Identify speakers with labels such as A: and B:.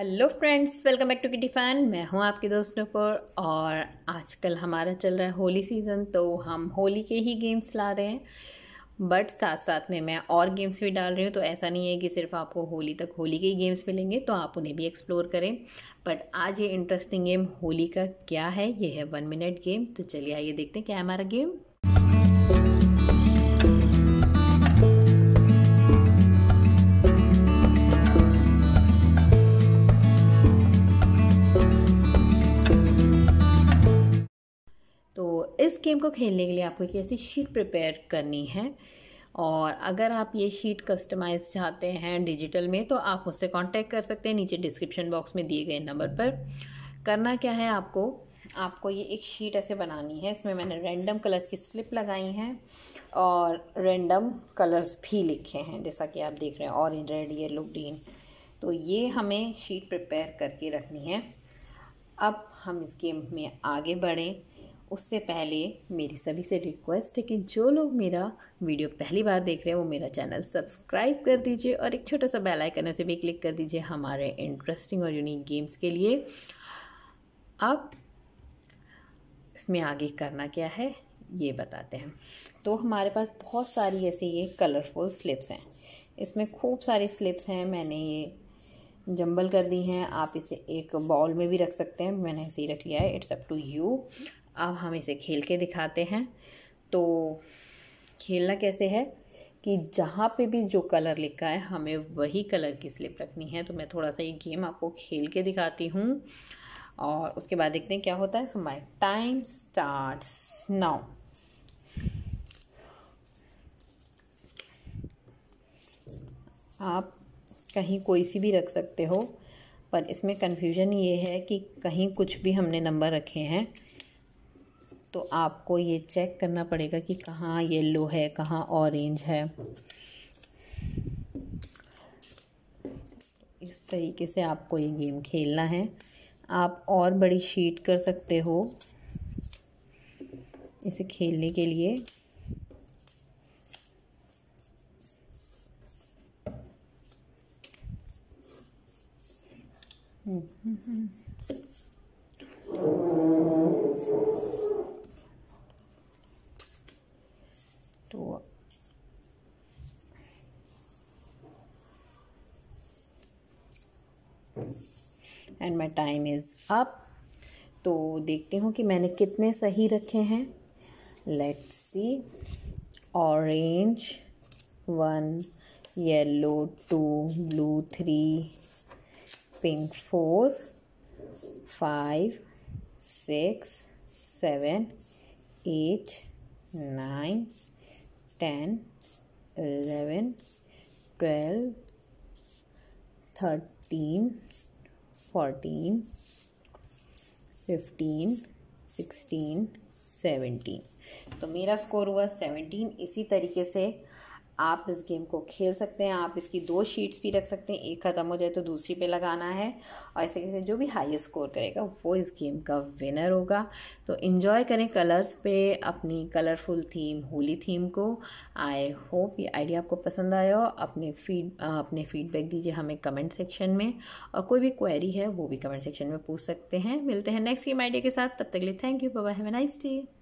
A: Hello friends welcome back to Kitty Fan मैं हूं आपके दोस्तों पर और आजकल हमारा चल रहा है होली सीज़न तो हम होली के ही गेम्स ला रहे हैं बट साथ साथ में मैं और गेम्स भी डाल रही हूं तो ऐसा नहीं है कि सिर्फ आपको होली तक होली के ही गेम्स मिलेंगे तो आप उन्हें भी एक्सप्लोर करें बट आज ये इंटरेस्टिंग गेम होली का क्या है ये है वन मिनट गेम तो चलिए आइए देखते हैं क्या है हमारा गेम इस गेम को खेलने के लिए आपको एक ऐसी शीट प्रिपेयर करनी है और अगर आप ये शीट कस्टमाइज चाहते हैं डिजिटल में तो आप मुझसे कांटेक्ट कर सकते हैं नीचे डिस्क्रिप्शन बॉक्स में दिए गए नंबर पर करना क्या है आपको आपको ये एक शीट ऐसे बनानी है इसमें मैंने रैंडम कलर्स की स्लिप लगाई हैं और रैंडम कलर्स भी लिखे हैं जैसा कि आप देख रहे हैं ऑरेंज रेड येलो ग्रीन तो ये हमें शीट प्रिपेयर करके रखनी है अब हम इस गेम में आगे बढ़ें उससे पहले मेरी सभी से रिक्वेस्ट है कि जो लोग मेरा वीडियो पहली बार देख रहे हैं वो मेरा चैनल सब्सक्राइब कर दीजिए और एक छोटा सा बेल आइकन उसे भी क्लिक कर दीजिए हमारे इंटरेस्टिंग और यूनिक गेम्स के लिए अब इसमें आगे करना क्या है ये बताते हैं तो हमारे पास बहुत सारी ऐसे ये कलरफुल स्लिप्स हैं इसमें खूब सारे स्लिप्स हैं मैंने ये जंबल कर दी हैं आप इसे एक बॉल में भी रख सकते हैं मैंने ऐसे ही रख लिया है इट्स अप टू यू अब हम इसे खेल के दिखाते हैं तो खेलना कैसे है कि जहाँ पे भी जो कलर लिखा है हमें वही कलर की स्लिप रखनी है तो मैं थोड़ा सा ये गेम आपको खेल के दिखाती हूँ और उसके बाद देखते हैं क्या होता है so my time start now आप कहीं कोई सी भी रख सकते हो पर इसमें कन्फ्यूजन ये है कि कहीं कुछ भी हमने नंबर रखे हैं तो आपको ये चेक करना पड़ेगा कि कहाँ येलो है कहाँ ऑरेंज है इस तरीके से आपको ये गेम खेलना है आप और बड़ी शीट कर सकते हो इसे खेलने के लिए hmm, hmm, hmm. And my time is up तो देखती हूँ कि मैंने कितने सही रखे हैं let's see orange one yellow two blue three pink four five six seven eight nine ten eleven twelve thirteen fourteen fifteen sixteen seventeen तो मेरा स्कोर हुआ सेवेंटीन इसी तरीके से आप इस गेम को खेल सकते हैं आप इसकी दो शीट्स भी रख सकते हैं एक ख़त्म हो जाए तो दूसरी पे लगाना है और ऐसे कैसे जो भी हाईएस्ट स्कोर करेगा वो इस गेम का विनर होगा तो इन्जॉय करें कलर्स पे अपनी कलरफुल थीम होली थीम को आई होप ये आइडिया आपको पसंद आया हो अपने फीड अपने फीडबैक दीजिए हमें कमेंट सेक्शन में और कोई भी क्वेरी है वो भी कमेंट सेक्शन में पूछ सकते हैं मिलते हैं नेक्स्ट गेम आइडिया के साथ तब तक लिए थैंक यू बाबा हैव ए नाइस डे